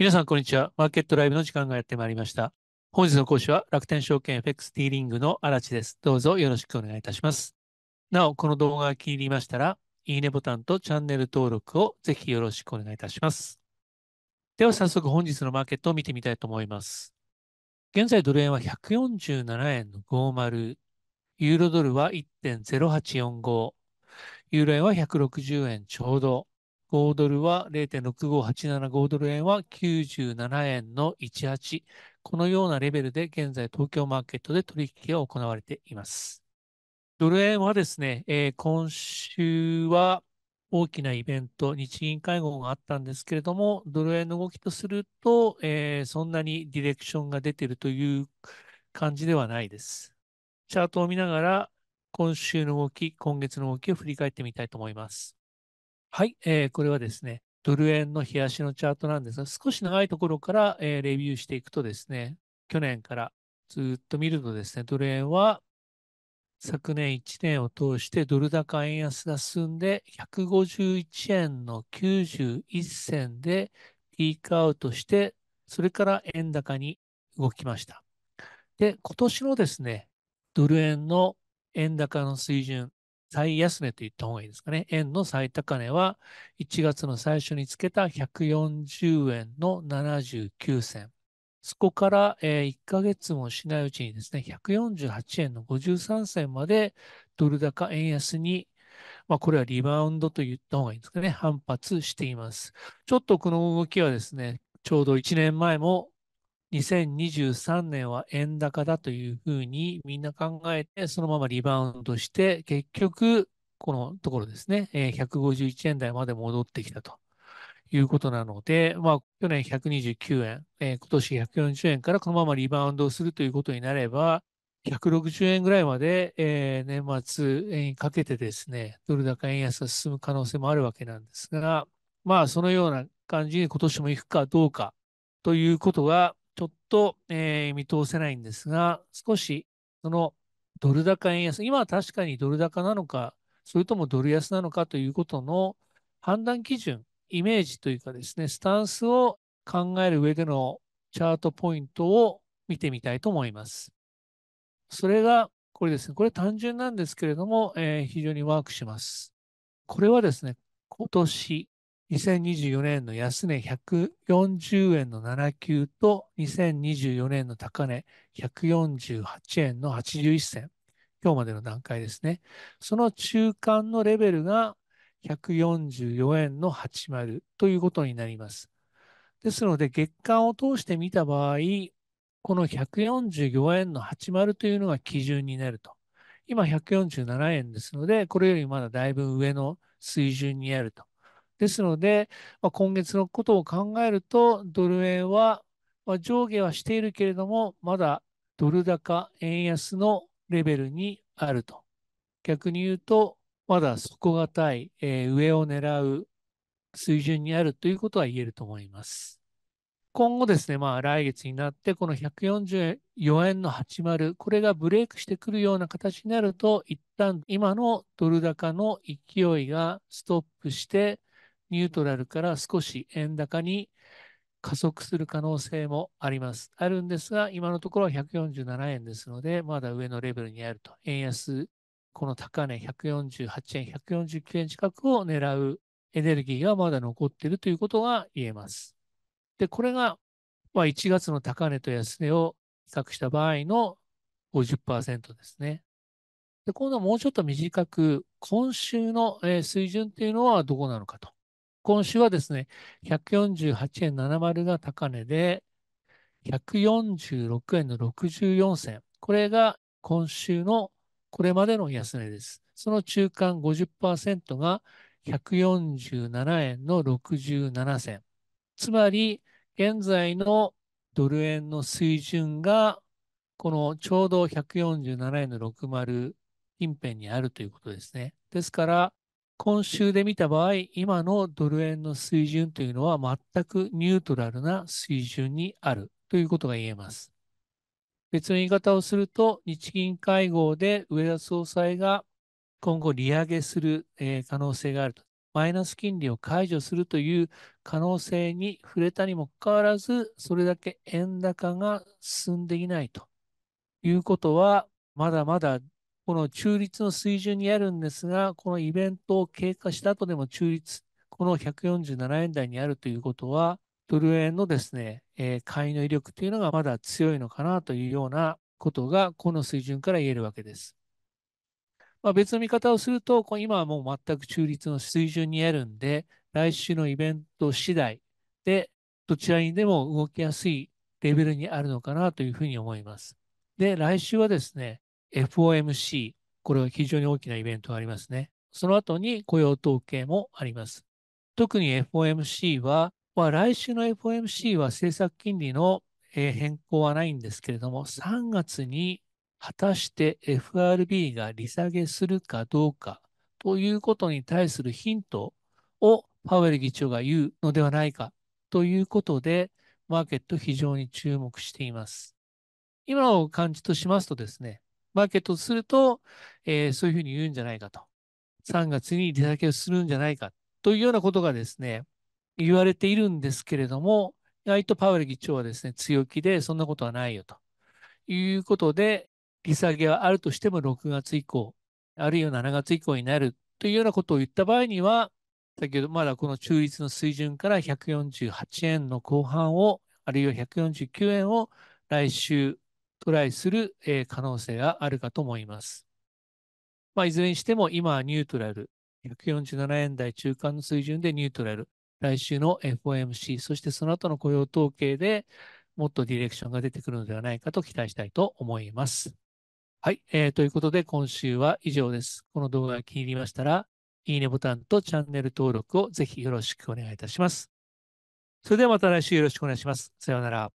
皆さん、こんにちは。マーケットライブの時間がやってまいりました。本日の講師は楽天証券 FX ディーリングの荒地です。どうぞよろしくお願いいたします。なお、この動画が気に入りましたら、いいねボタンとチャンネル登録をぜひよろしくお願いいたします。では早速本日のマーケットを見てみたいと思います。現在ドル円は147円の50、ユーロドルは1.0845、ユーロ円は160円ちょうど、5ドルは0.65875ドル円は97円の18。このようなレベルで現在東京マーケットで取引が行われています。ドル円はですね、えー、今週は大きなイベント、日銀会合があったんですけれども、ドル円の動きとすると、えー、そんなにディレクションが出ているという感じではないです。チャートを見ながら、今週の動き、今月の動きを振り返ってみたいと思います。はい、えー、これはですね、ドル円の冷やしのチャートなんですが、少し長いところから、えー、レビューしていくとですね、去年からずっと見るとですね、ドル円は昨年1年を通してドル高円安が進んで、151円の91銭でピークアウトして、それから円高に動きました。で、今年のですね、ドル円の円高の水準、最安値と言った方がいいですかね。円の最高値は1月の最初につけた140円の79銭。そこから1ヶ月もしないうちにですね、148円の53銭までドル高円安に、まあ、これはリバウンドと言った方がいいんですかね、反発しています。ちょっとこの動きはですね、ちょうど1年前も2023年は円高だというふうにみんな考えて、そのままリバウンドして、結局、このところですね、151円台まで戻ってきたということなので、まあ、去年129円、えー、今年140円からこのままリバウンドするということになれば、160円ぐらいまで、えー、年末にかけてですね、ドル高円安が進む可能性もあるわけなんですが、まあ、そのような感じに今年も行くかどうかということが、ちょっと、えー、見通せないんですが、少しそのドル高円安、今は確かにドル高なのか、それともドル安なのかということの判断基準、イメージというかですね、スタンスを考える上でのチャートポイントを見てみたいと思います。それが、これですね、これ単純なんですけれども、えー、非常にワークします。これはですね、今年2024年の安値140円の79と2024年の高値148円の81銭、今日までの段階ですね。その中間のレベルが144円の80ということになります。ですので、月間を通して見た場合、この144円の80というのが基準になると。今147円ですので、これよりまだだいぶ上の水準にあるとですので、まあ、今月のことを考えると、ドル円は、まあ、上下はしているけれども、まだドル高、円安のレベルにあると。逆に言うと、まだ底堅い、えー、上を狙う水準にあるということは言えると思います。今後ですね、まあ来月になって、この144円の80、これがブレイクしてくるような形になると、一旦今のドル高の勢いがストップして、ニュートラルから少し円高に加速する可能性もあります。あるんですが、今のところは147円ですので、まだ上のレベルにあると。円安、この高値148円、149円近くを狙うエネルギーがまだ残っているということが言えます。で、これが、ま1月の高値と安値を比較した場合の50%ですね。で、今度はもうちょっと短く、今週の水準っていうのはどこなのかと。今週はですね、148円70が高値で、146円の64銭。これが今週のこれまでの安値です。その中間50%が147円の67銭。つまり、現在のドル円の水準が、このちょうど147円の60近辺にあるということですね。ですから、今週で見た場合、今のドル円の水準というのは全くニュートラルな水準にあるということが言えます。別の言い方をすると、日銀会合で上田総裁が今後利上げする可能性があると。マイナス金利を解除するという可能性に触れたにもかかわらず、それだけ円高が進んでいないということは、まだまだこの中立の水準にあるんですが、このイベントを経過した後でも中立、この147円台にあるということは、ドル円のですね、えー、買いの威力というのがまだ強いのかなというようなことが、この水準から言えるわけです。まあ、別の見方をすると、今はもう全く中立の水準にあるんで、来週のイベント次第で、どちらにでも動きやすいレベルにあるのかなというふうに思います。で、来週はですね、FOMC、これは非常に大きなイベントがありますね。その後に雇用統計もあります。特に FOMC は、まあ、来週の FOMC は政策金利の変更はないんですけれども、3月に果たして FRB が利下げするかどうかということに対するヒントをパウエル議長が言うのではないかということで、マーケット非常に注目しています。今の感じとしますとですね、マーケットすると、えー、そういうふうに言うんじゃないかと。3月に利下げをするんじゃないかというようなことがですね、言われているんですけれども、意外とパウエル議長はですね、強気でそんなことはないよということで、利下げはあるとしても6月以降、あるいは7月以降になるというようなことを言った場合には、先ほどまだこの中立の水準から148円の後半を、あるいは149円を来週トライする、え可能性があるかと思います。まあ、いずれにしても今はニュートラル、147円台中間の水準でニュートラル、来週の FOMC、そしてその後の雇用統計でもっとディレクションが出てくるのではないかと期待したいと思います。はい、えー、ということで今週は以上です。この動画が気に入りましたら、いいねボタンとチャンネル登録をぜひよろしくお願いいたします。それではまた来週よろしくお願いします。さようなら。